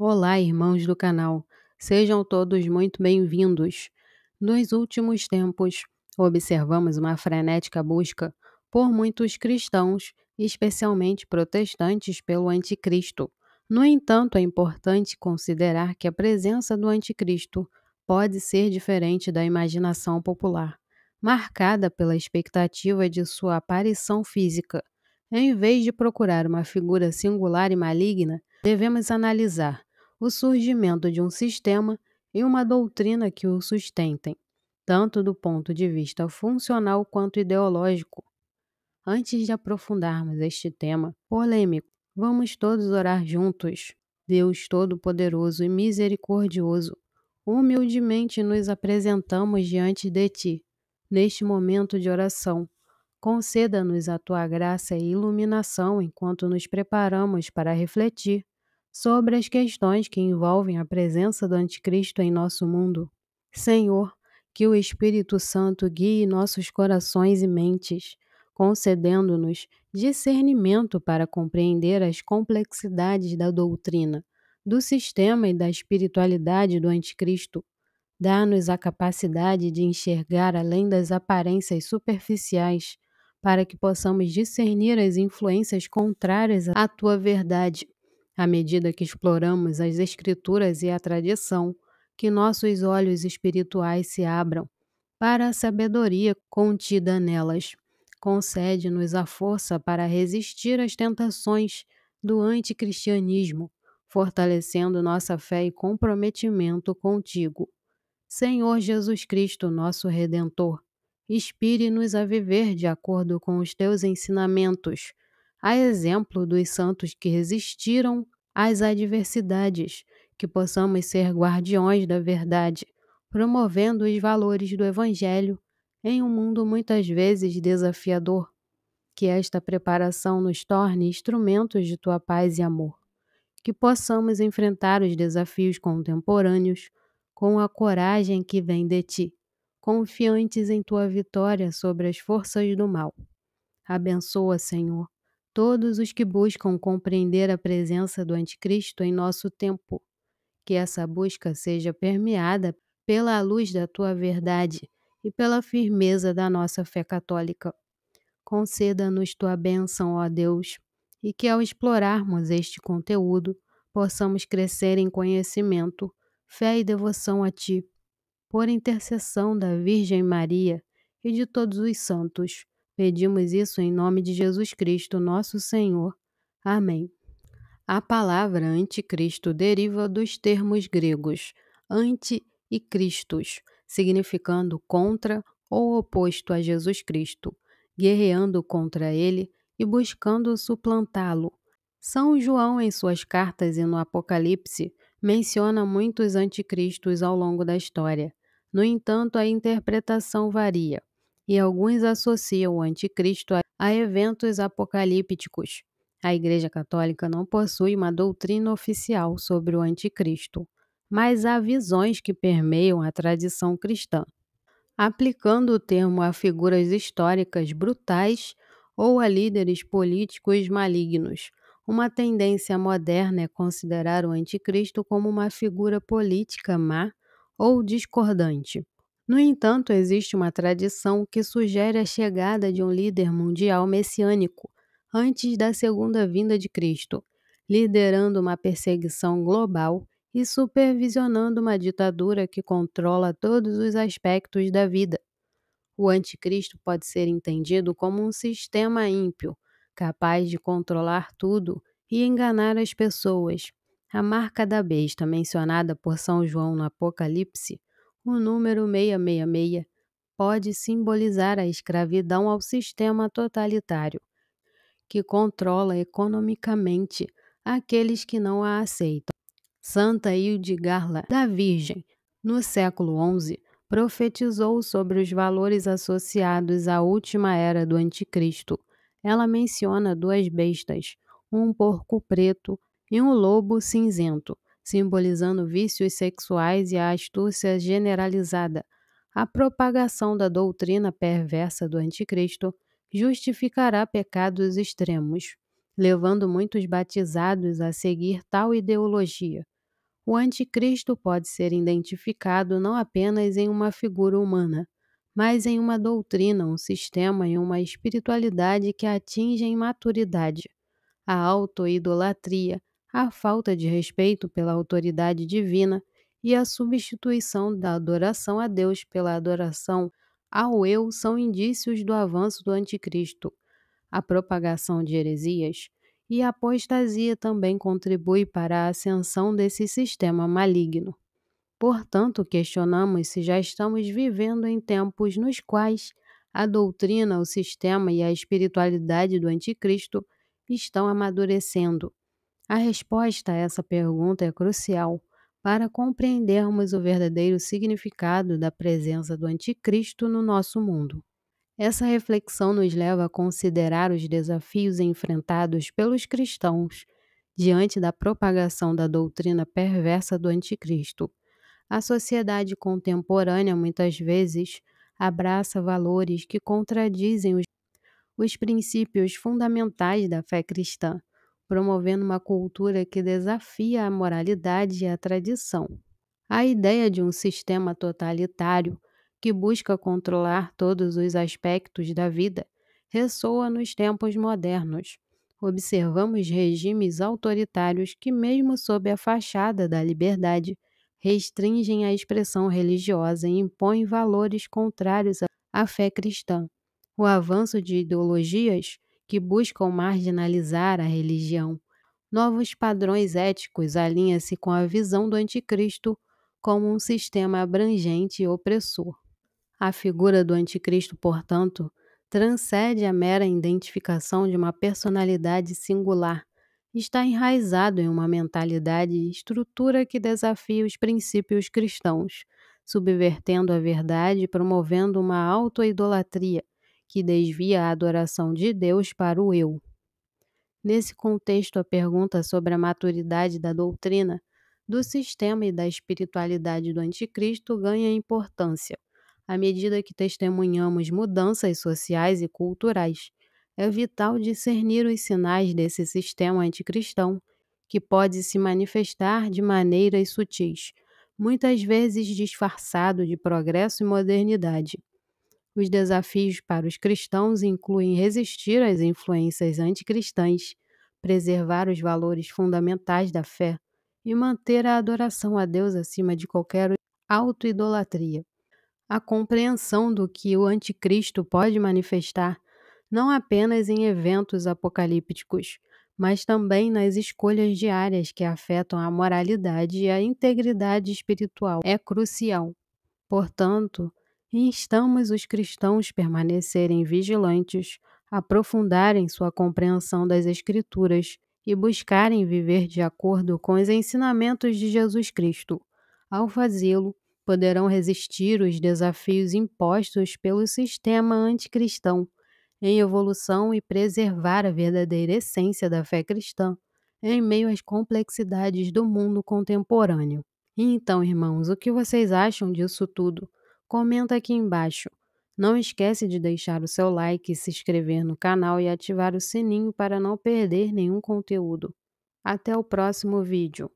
Olá, irmãos do canal. Sejam todos muito bem-vindos. Nos últimos tempos, observamos uma frenética busca por muitos cristãos, especialmente protestantes, pelo anticristo. No entanto, é importante considerar que a presença do anticristo pode ser diferente da imaginação popular, marcada pela expectativa de sua aparição física. Em vez de procurar uma figura singular e maligna, devemos analisar o surgimento de um sistema e uma doutrina que o sustentem, tanto do ponto de vista funcional quanto ideológico. Antes de aprofundarmos este tema polêmico, vamos todos orar juntos. Deus Todo-Poderoso e Misericordioso, humildemente nos apresentamos diante de Ti, neste momento de oração. Conceda-nos a Tua graça e iluminação enquanto nos preparamos para refletir sobre as questões que envolvem a presença do Anticristo em nosso mundo. Senhor, que o Espírito Santo guie nossos corações e mentes, concedendo-nos discernimento para compreender as complexidades da doutrina, do sistema e da espiritualidade do Anticristo. Dá-nos a capacidade de enxergar além das aparências superficiais, para que possamos discernir as influências contrárias à tua verdade à medida que exploramos as Escrituras e a tradição, que nossos olhos espirituais se abram para a sabedoria contida nelas. Concede-nos a força para resistir às tentações do anticristianismo, fortalecendo nossa fé e comprometimento contigo. Senhor Jesus Cristo, nosso Redentor, inspire-nos a viver de acordo com os teus ensinamentos, a exemplo dos santos que resistiram às adversidades, que possamos ser guardiões da verdade, promovendo os valores do Evangelho em um mundo muitas vezes desafiador. Que esta preparação nos torne instrumentos de tua paz e amor, que possamos enfrentar os desafios contemporâneos com a coragem que vem de ti, confiantes em tua vitória sobre as forças do mal. Abençoa, Senhor, todos os que buscam compreender a presença do Anticristo em nosso tempo. Que essa busca seja permeada pela luz da tua verdade e pela firmeza da nossa fé católica. Conceda-nos tua bênção, ó Deus, e que ao explorarmos este conteúdo, possamos crescer em conhecimento, fé e devoção a ti. Por intercessão da Virgem Maria e de todos os santos Pedimos isso em nome de Jesus Cristo, nosso Senhor. Amém. A palavra anticristo deriva dos termos gregos anti e Cristos, significando contra ou oposto a Jesus Cristo, guerreando contra ele e buscando suplantá-lo. São João, em suas cartas e no Apocalipse, menciona muitos anticristos ao longo da história. No entanto, a interpretação varia e alguns associam o anticristo a eventos apocalípticos. A Igreja Católica não possui uma doutrina oficial sobre o anticristo, mas há visões que permeiam a tradição cristã. Aplicando o termo a figuras históricas brutais ou a líderes políticos malignos, uma tendência moderna é considerar o anticristo como uma figura política má ou discordante. No entanto, existe uma tradição que sugere a chegada de um líder mundial messiânico antes da segunda vinda de Cristo, liderando uma perseguição global e supervisionando uma ditadura que controla todos os aspectos da vida. O anticristo pode ser entendido como um sistema ímpio, capaz de controlar tudo e enganar as pessoas. A marca da besta mencionada por São João no Apocalipse o número 666 pode simbolizar a escravidão ao sistema totalitário, que controla economicamente aqueles que não a aceitam. Santa Hildegarla da Virgem, no século XI, profetizou sobre os valores associados à última era do Anticristo. Ela menciona duas bestas, um porco preto e um lobo cinzento, simbolizando vícios sexuais e a astúcia generalizada. A propagação da doutrina perversa do Anticristo justificará pecados extremos, levando muitos batizados a seguir tal ideologia. O Anticristo pode ser identificado não apenas em uma figura humana, mas em uma doutrina, um sistema e uma espiritualidade que atingem maturidade. A autoidolatria a falta de respeito pela autoridade divina e a substituição da adoração a Deus pela adoração ao eu são indícios do avanço do anticristo. A propagação de heresias e a apostasia também contribui para a ascensão desse sistema maligno. Portanto, questionamos se já estamos vivendo em tempos nos quais a doutrina, o sistema e a espiritualidade do anticristo estão amadurecendo a resposta a essa pergunta é crucial para compreendermos o verdadeiro significado da presença do Anticristo no nosso mundo. Essa reflexão nos leva a considerar os desafios enfrentados pelos cristãos diante da propagação da doutrina perversa do Anticristo. A sociedade contemporânea, muitas vezes, abraça valores que contradizem os, os princípios fundamentais da fé cristã promovendo uma cultura que desafia a moralidade e a tradição. A ideia de um sistema totalitário que busca controlar todos os aspectos da vida ressoa nos tempos modernos. Observamos regimes autoritários que, mesmo sob a fachada da liberdade, restringem a expressão religiosa e impõem valores contrários à fé cristã. O avanço de ideologias que buscam marginalizar a religião. Novos padrões éticos alinham-se com a visão do anticristo como um sistema abrangente e opressor. A figura do anticristo, portanto, transcende a mera identificação de uma personalidade singular. Está enraizado em uma mentalidade e estrutura que desafia os princípios cristãos, subvertendo a verdade e promovendo uma autoidolatria. idolatria que desvia a adoração de Deus para o eu. Nesse contexto, a pergunta sobre a maturidade da doutrina, do sistema e da espiritualidade do Anticristo ganha importância à medida que testemunhamos mudanças sociais e culturais. É vital discernir os sinais desse sistema anticristão, que pode se manifestar de maneiras sutis, muitas vezes disfarçado de progresso e modernidade. Os desafios para os cristãos incluem resistir às influências anticristãs, preservar os valores fundamentais da fé e manter a adoração a Deus acima de qualquer autoidolatria. A compreensão do que o anticristo pode manifestar não apenas em eventos apocalípticos, mas também nas escolhas diárias que afetam a moralidade e a integridade espiritual é crucial. Portanto, instamos os cristãos permanecerem vigilantes, aprofundarem sua compreensão das Escrituras e buscarem viver de acordo com os ensinamentos de Jesus Cristo. Ao fazê-lo, poderão resistir os desafios impostos pelo sistema anticristão, em evolução e preservar a verdadeira essência da fé cristã em meio às complexidades do mundo contemporâneo. então, irmãos, o que vocês acham disso tudo? comenta aqui embaixo. Não esquece de deixar o seu like, se inscrever no canal e ativar o sininho para não perder nenhum conteúdo. Até o próximo vídeo.